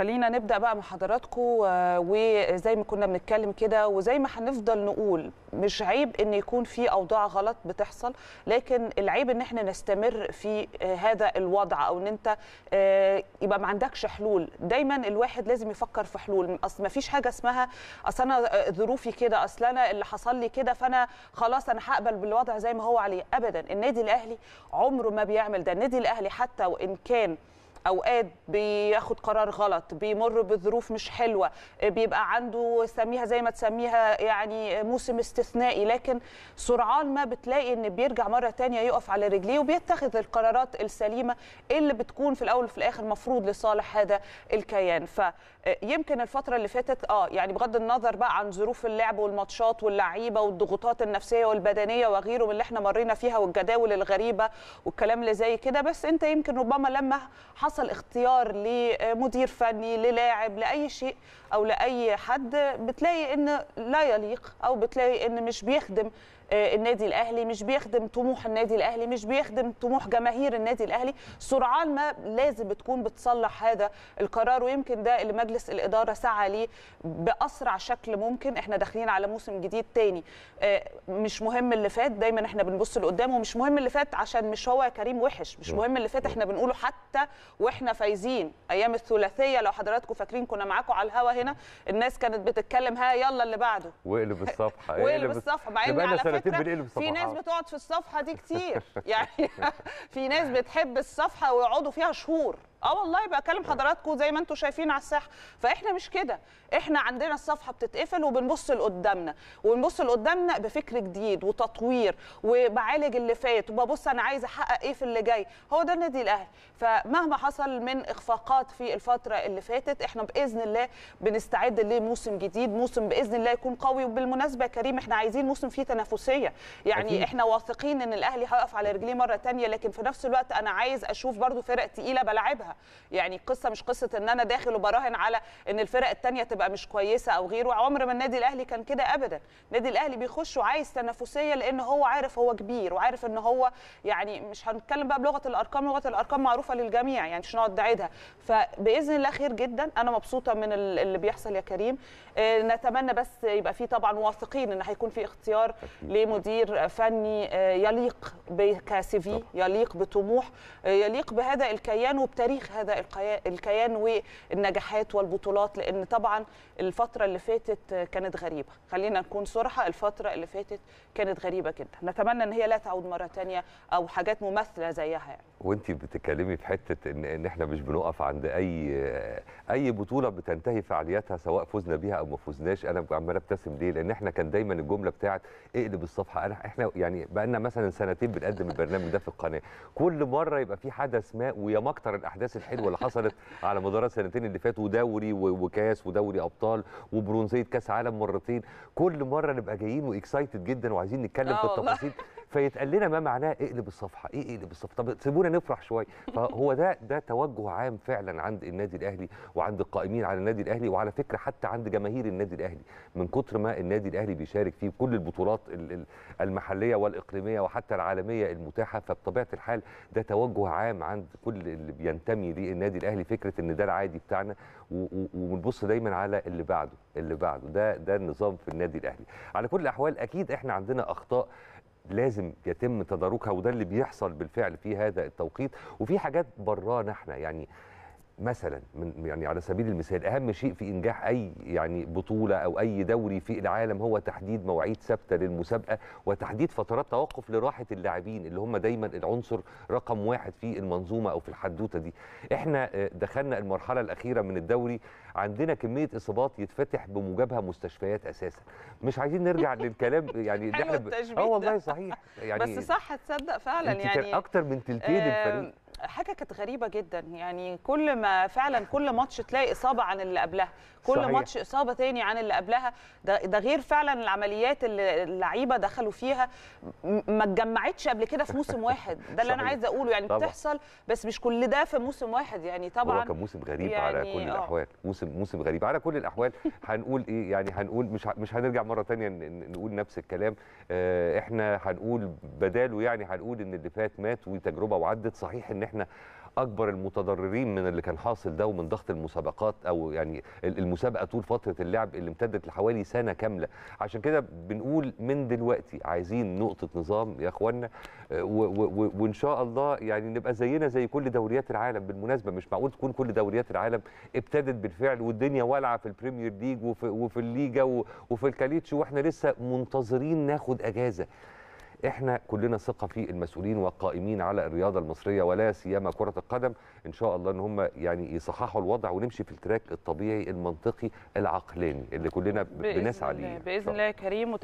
خلينا نبدا بقى مع حضراتكم وزي ما كنا بنتكلم كده وزي ما هنفضل نقول مش عيب ان يكون في اوضاع غلط بتحصل لكن العيب ان احنا نستمر في آه، هذا الوضع او ان انت آه، يبقى ما عندكش حلول دايما الواحد لازم يفكر في حلول اصل ما فيش حاجه اسمها اصل انا آه، ظروفي كده اصل انا اللي حصل لي كده فانا خلاص انا هقبل بالوضع زي ما هو عليه ابدا النادي الاهلي عمره ما بيعمل ده النادي الاهلي حتى وان كان اوقات بياخد قرار غلط بيمر بظروف مش حلوه بيبقى عنده سميها زي ما تسميها يعني موسم استثنائي لكن سرعان ما بتلاقي ان بيرجع مره تانية يقف على رجليه وبيتخذ القرارات السليمه اللي بتكون في الاول وفي الاخر مفروض لصالح هذا الكيان فيمكن الفتره اللي فاتت اه يعني بغض النظر بقى عن ظروف اللعب والماتشات واللعيبه والضغوطات النفسيه والبدنيه وغيره من اللي احنا مرينا فيها والجداول الغريبه والكلام اللي زي كده بس انت يمكن ربما لما حصل حصل اختيار لمدير فني للاعب لاي شيء او لاي حد بتلاقي ان لا يليق او بتلاقي ان مش بيخدم آه، النادي الاهلي مش بيخدم طموح النادي الاهلي مش بيخدم طموح جماهير النادي الاهلي سرعان ما لازم بتكون بتصلح هذا القرار ويمكن ده اللي مجلس الاداره سعى ليه باسرع شكل ممكن احنا داخلين على موسم جديد تاني آه، مش مهم اللي فات دايما احنا بنبص لقدام ومش مهم اللي فات عشان مش هو يا كريم وحش مش مهم اللي فات احنا بنقوله حتى واحنا فايزين ايام الثلاثيه لو حضراتكم فاكرين كنا معاكم على الهوا هنا الناس كانت بتتكلم ها يلا اللي بعده واقلب الصفحه واقلب الصفحه مع ان على فكره في ناس بتقعد في الصفحه دي كتير يعني في ناس بتحب الصفحه ويقعدوا فيها شهور اه والله بكلم حضراتكم زي ما انتم شايفين على الساحه فاحنا مش كده احنا عندنا الصفحه بتتقفل وبنبص لقدامنا وبنبص لقدامنا بفكر جديد وتطوير وبعالج اللي فات وببص انا عايز احقق ايه في اللي جاي هو ده النادي الاهلي فمهما حصل من اخفاقات في الفتره اللي فاتت احنا باذن الله بنستعد لموسم جديد موسم باذن الله يكون قوي وبالمناسبه يا كريم احنا عايزين موسم فيه تنافسيه يعني أكيد. احنا واثقين ان الاهلي هيقف على رجليه مره ثانيه لكن في نفس الوقت انا عايز اشوف برده فرق ثقيله بلعبها يعني القصه مش قصه ان انا داخل وبراهن على ان الفرق الثانيه تبقى مش كويسه او غيره عمر ما النادي الاهلي كان كده ابدا النادي الاهلي بيخش وعايز تنافسيه لان هو عارف هو كبير وعارف ان هو يعني مش هنتكلم بقى بلغه الارقام لغه الارقام معروفه للجميع يعني مش نقعد نعيدها فباذن الله خير جدا انا مبسوطه من اللي بيحصل يا كريم آه، نتمنى بس يبقى في طبعا واثقين ان هيكون في اختيار لمدير فني آه، يليق بكاسيفي يليق بطموح آه، يليق بهذا الكيان وبتاريخ تاريخ هذا الكيان والنجاحات والبطولات لان طبعا الفتره اللي فاتت كانت غريبه خلينا نكون صراحه الفتره اللي فاتت كانت غريبه جدا نتمنى ان هي لا تعود مره ثانيه او حاجات مماثله زيها يعني وانت بتتكلمي في حته ان ان احنا مش بنقف عند اي اي بطوله بتنتهي فعالياتها سواء فزنا بيها او ما فزناش انا عمال ابتسم ليه لان احنا كان دايما الجمله بتاعت اقلب الصفحه احنا يعني بقى لنا مثلا سنتين بنقدم البرنامج ده في القناه كل مره يبقى في حدث ما ويا مكتر الاحداث الحلوه اللي حصلت على مدار السنتين اللي فاتوا ودوري وكاس ودوري ابطال وبرونزيه كاس عالم مرتين كل مره نبقى جايين واكسايتد جدا وعايزين نتكلم في آه، التفاصيل فيتقال لنا ما معناه اقلب الصفحه ايه اقلب الصفحه طب سيبونا نفرح شويه فهو ده ده توجه عام فعلا عند النادي الاهلي وعند القائمين على النادي الاهلي وعلى فكره حتى عند جماهير النادي الاهلي من كتر ما النادي الاهلي بيشارك فيه كل البطولات المحليه والاقليميه وحتى العالميه المتاحه فبطبيعه الحال ده توجه عام عند كل اللي بينتمي للنادي الاهلي فكره ان ده العادي بتاعنا وبنبص دايما على اللي بعده اللي بعده ده ده النظام في النادي الاهلي على كل الاحوال اكيد احنا عندنا اخطاء لازم يتم تداركها وده اللي بيحصل بالفعل في هذا التوقيت وفي حاجات برانا احنا يعني مثلا من يعني على سبيل المثال اهم شيء في انجاح اي يعني بطوله او اي دوري في العالم هو تحديد مواعيد ثابته للمسابقه وتحديد فترات توقف لراحه اللاعبين اللي هم دايما العنصر رقم واحد في المنظومه او في الحدوته دي احنا آه، دخلنا المرحله الاخيره من الدوري عندنا كميه اصابات يتفتح بموجبها مستشفيات اساسا مش عايزين نرجع للكلام يعني اللي احنا ب... اه والله صحيح يعني بس صح تصدق فعلا يعني اكتر من تلتين آه، الفريق حاجه كانت غريبه جدا يعني كل ما فعلا كل ماتش تلاقي اصابه عن اللي قبلها كل صحيح. ماتش اصابه تاني عن اللي قبلها ده, ده غير فعلا العمليات اللي اللعيبه دخلوا فيها ما اتجمعتش قبل كده في موسم واحد ده اللي انا عايز اقوله يعني طبعا. بتحصل بس مش كل ده في موسم واحد يعني طبعا هو كان موسم غريب يعني على كل آه. الاحوال موسم موسم غريب على كل الاحوال هنقول ايه يعني هنقول مش مش هنرجع مره ثانيه نقول نفس الكلام آه، احنا هنقول بداله يعني هنقول ان اللي فات مات وتجربه وعدت صحيح ان احنا اكبر المتضررين من اللي كان حاصل ده ومن ضغط المسابقات او يعني المسابقه طول فتره اللعب اللي امتدت لحوالي سنه كامله عشان كده بنقول من دلوقتي عايزين نقطه نظام يا اخوانا آه، وان شاء الله يعني نبقى زينا زي كل دوريات العالم بالمناسبه مش معقول تكون كل دوريات العالم ابتدت بالفعل والدنيا والعه في البريمير ليج وفي, وفي الليجا وفي الكاليتش واحنا لسه منتظرين ناخد اجازه احنا كلنا ثقه في المسؤولين وقائمين على الرياضه المصريه ولا سيما كره القدم ان شاء الله ان هم يعني يصححوا الوضع ونمشي في التراك الطبيعي المنطقي العقلاني اللي كلنا بنسعى ليه باذن الله كريم